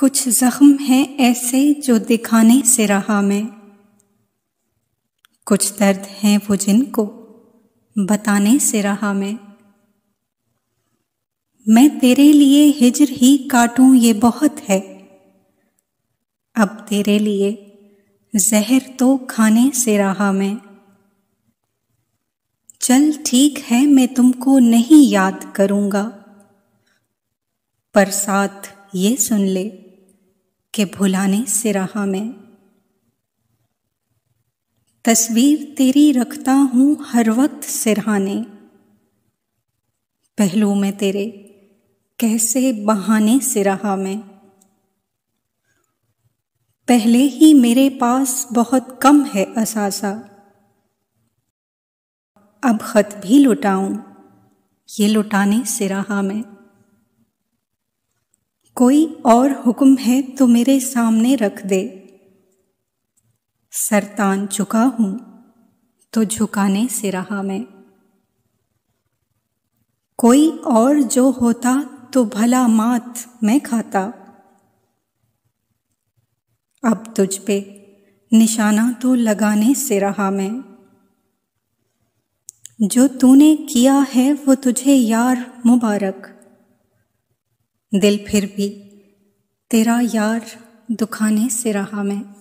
कुछ जख्म हैं ऐसे जो दिखाने से रहा मैं कुछ दर्द हैं वो जिनको बताने से रहा मैं मैं तेरे लिए हिजर ही काटूं ये बहुत है अब तेरे लिए जहर तो खाने से रहा मैं चल ठीक है मैं तुमको नहीं याद करूंगा पर साथ ये सुन ले के भुलाने रहा मैं तस्वीर तेरी रखता हूँ हर वक्त सिरहाने पहलू में तेरे कैसे बहाने सिराहा मैं पहले ही मेरे पास बहुत कम है असासा अब खत भी लुटाऊं ये लुटाने सिराहा मैं कोई और हुक्म है तो मेरे सामने रख दे सरतान चुका हूं तो झुकाने से रहा मैं कोई और जो होता तो भला मात मैं खाता अब तुझ पे निशाना तो लगाने से रहा मैं जो तूने किया है वो तुझे यार मुबारक दिल फिर भी तेरा यार दुखाने से रहा मैं